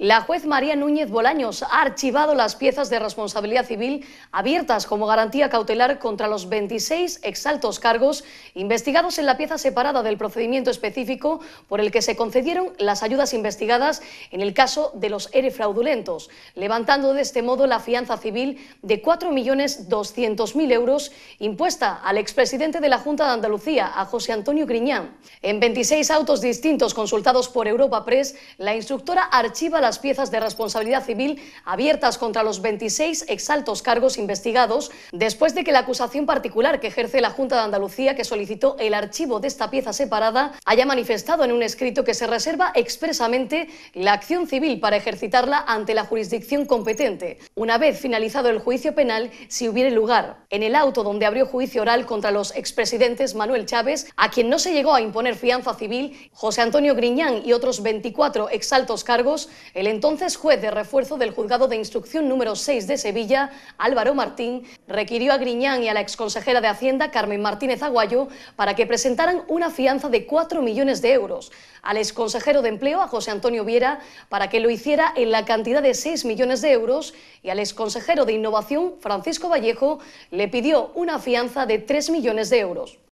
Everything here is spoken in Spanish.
La juez María Núñez Bolaños ha archivado las piezas de responsabilidad civil abiertas como garantía cautelar contra los 26 exaltos cargos investigados en la pieza separada del procedimiento específico por el que se concedieron las ayudas investigadas en el caso de los ERE fraudulentos, levantando de este modo la fianza civil de 4.200.000 euros impuesta al expresidente de la Junta de Andalucía, a José Antonio Griñán. En 26 autos distintos consultados por Europa Press, la instructora archiva las piezas de responsabilidad civil abiertas contra los 26 exaltos cargos investigados después de que la acusación particular que ejerce la Junta de Andalucía, que solicitó el archivo de esta pieza separada, haya manifestado en un escrito que se reserva expresamente la acción civil para ejercitarla ante la jurisdicción competente, una vez finalizado el juicio penal, si hubiere lugar. En el auto donde abrió juicio oral contra los expresidentes Manuel Chávez, a quien no se llegó a imponer fianza civil, José Antonio Griñán y otros 24 exaltos cargos, el entonces juez de refuerzo del juzgado de instrucción número 6 de Sevilla, Álvaro Martín, requirió a Griñán y a la exconsejera de Hacienda, Carmen Martínez Aguayo, para que presentaran una fianza de 4 millones de euros, al exconsejero de Empleo, a José Antonio Viera, para que lo hiciera en la cantidad de 6 millones de euros, y al exconsejero de Innovación, Francisco Vallejo, le pidió una fianza de 3 millones de euros.